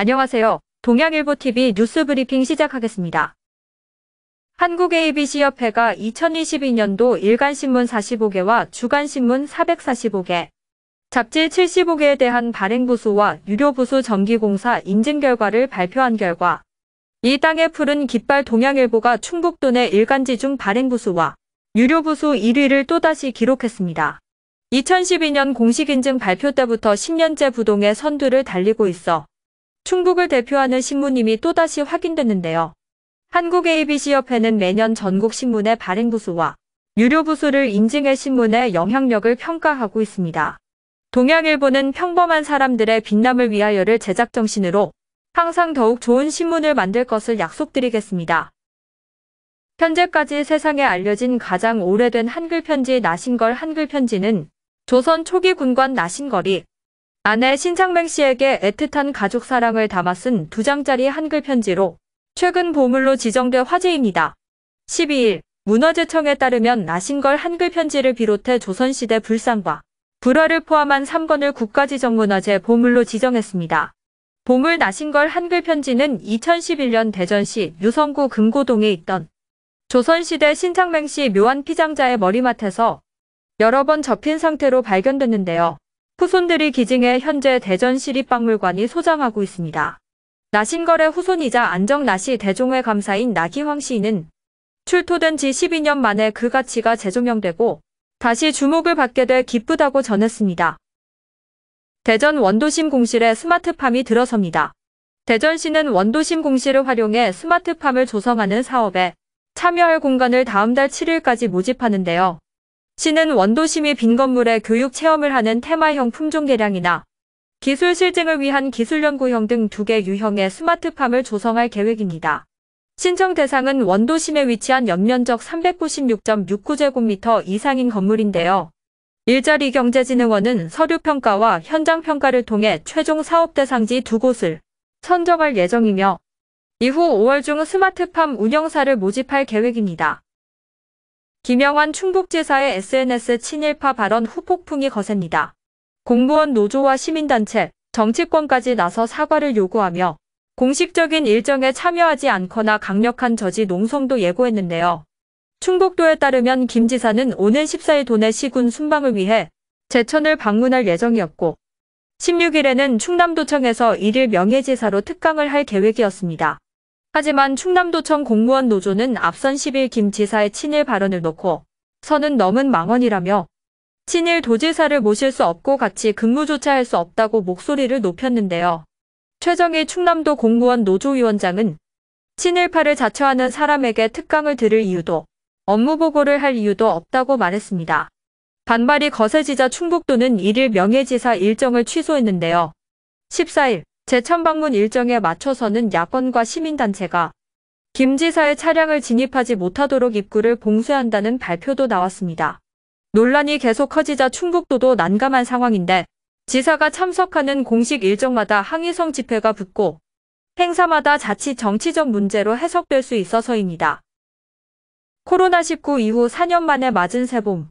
안녕하세요. 동양일보TV 뉴스브리핑 시작하겠습니다. 한국ABC협회가 2022년도 일간신문 45개와 주간신문 445개, 잡지 75개에 대한 발행부수와 유료부수 전기공사 인증 결과를 발표한 결과 이 땅의 푸른 깃발 동양일보가 충북도 내 일간지 중 발행부수와 유료부수 1위를 또다시 기록했습니다. 2012년 공식인증 발표 때부터 10년째 부동의 선두를 달리고 있어 충북을 대표하는 신문임이 또다시 확인됐는데요. 한국ABC협회는 매년 전국 신문의 발행 부수와 유료 부수를 인증해 신문의 영향력을 평가하고 있습니다. 동양일보는 평범한 사람들의 빛남을 위하여를 제작 정신으로 항상 더욱 좋은 신문을 만들 것을 약속드리겠습니다. 현재까지 세상에 알려진 가장 오래된 한글 편지 나신걸 한글 편지는 조선 초기 군관 나신걸이 아내 신창맹 씨에게 애틋한 가족 사랑을 담아 쓴 두 장짜리 한글 편지로 최근 보물로 지정돼 화제입니다. 12일 문화재청에 따르면 나신걸 한글 편지를 비롯해 조선시대 불상과 불화를 포함한 3권을 국가지정문화재 보물로 지정했습니다. 보물 나신걸 한글 편지는 2011년 대전시 유성구 금고동에 있던 조선시대 신창맹씨 묘한 피장자의 머리맡에서 여러 번 접힌 상태로 발견됐는데요. 후손들이 기증해 현재 대전시립박물관이 소장하고 있습니다. 나신거래 후손이자 안정나시 대종회 감사인 나기황 시인은 출토된 지 12년 만에 그 가치가 재조명되고 다시 주목을 받게 돼 기쁘다고 전했습니다. 대전 원도심 공실에 스마트팜이 들어섭니다. 대전시는 원도심 공실을 활용해 스마트팜을 조성하는 사업에 참여할 공간을 다음 달 7일까지 모집하는데요. 시는 원도심이 빈 건물에 교육 체험을 하는 테마형 품종 개량이나 기술 실증을 위한 기술 연구형 등 두 개 유형의 스마트팜을 조성할 계획입니다. 신청 대상은 원도심에 위치한 연면적 396.69제곱미터 이상인 건물인데요. 일자리 경제진흥원은 서류평가와 현장평가를 통해 최종 사업 대상지 두 곳을 선정할 예정이며 이후 5월 중 스마트팜 운영사를 모집할 계획입니다. 김영환 충북지사의 SNS 친일파 발언 후폭풍이 거셉니다. 공무원 노조와 시민단체, 정치권까지 나서 사과를 요구하며 공식적인 일정에 참여하지 않거나 강력한 저지 농성도 예고했는데요. 충북도에 따르면 김 지사는 오는 14일 도내 시군 순방을 위해 제천을 방문할 예정이었고 16일에는 충남도청에서 1일 명예지사로 특강을 할 계획이었습니다. 하지만 충남도청 공무원 노조는 앞선 10일 김 지사의 친일 발언을 놓고 선은 넘은 망언이라며 친일 도지사를 모실 수 없고 같이 근무조차 할 수 없다고 목소리를 높였는데요. 최정희 충남도 공무원 노조위원장은 친일파를 자처하는 사람에게 특강을 들을 이유도 업무보고를 할 이유도 없다고 말했습니다. 반발이 거세지자 충북도는 1일 명예지사 일정을 취소했는데요. 14일 재천 방문 일정에 맞춰서는 야권과 시민단체가 김 지사의 차량을 진입하지 못하도록 입구를 봉쇄한다는 발표도 나왔습니다. 논란이 계속 커지자 충북도도 난감한 상황인데 지사가 참석하는 공식 일정마다 항의성 집회가 붙고 행사마다 자칫 정치적 문제로 해석될 수 있어서입니다. 코로나19 이후 4년 만에 맞은 새봄.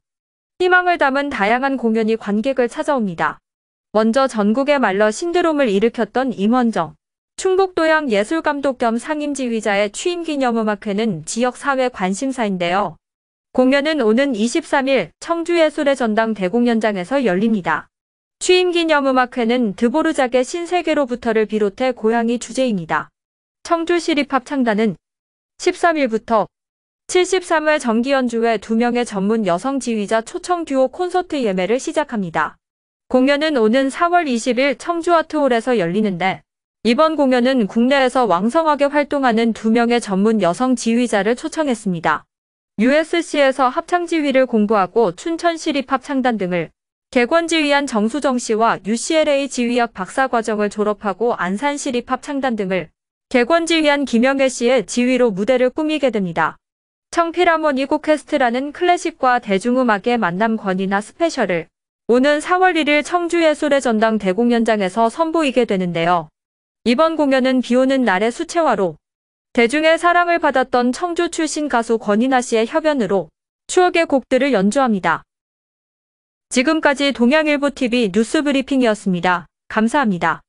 희망을 담은 다양한 공연이 관객을 찾아옵니다. 먼저 전국에 말러 신드롬을 일으켰던 임원정. 충북도양 예술감독 겸 상임지휘자의 취임기념음악회는 지역사회 관심사인데요. 공연은 오는 23일 청주예술의 전당 대공연장에서 열립니다. 취임기념음악회는 드보르작의 신세계로부터를 비롯해 고양이 주제입니다. 청주시립합창단은 13일부터 73회 정기연주회 2명의 전문 여성 지휘자 초청 듀오 콘서트 예매를 시작합니다. 공연은 오는 4월 20일 청주아트홀에서 열리는데 이번 공연은 국내에서 왕성하게 활동하는 두 명의 전문 여성 지휘자를 초청했습니다. USC에서 합창지휘를 공부하고 춘천시립 합창단 등을 개권지휘한 정수정 씨와 UCLA 지휘학 박사과정을 졸업하고 안산시립 합창단 등을 개권지휘한 김영애 씨의 지휘로 무대를 꾸미게 됩니다. 청피라몬 이고캐스트라는 클래식과 대중음악의 만남 권이나 스페셜을 오는 4월 1일 청주예술의전당 대공연장에서 선보이게 되는데요. 이번 공연은 비오는 날의 수채화로 대중의 사랑을 받았던 청주 출신 가수 권인아 씨의 협연으로 추억의 곡들을 연주합니다. 지금까지 동양일보TV 뉴스브리핑이었습니다. 감사합니다.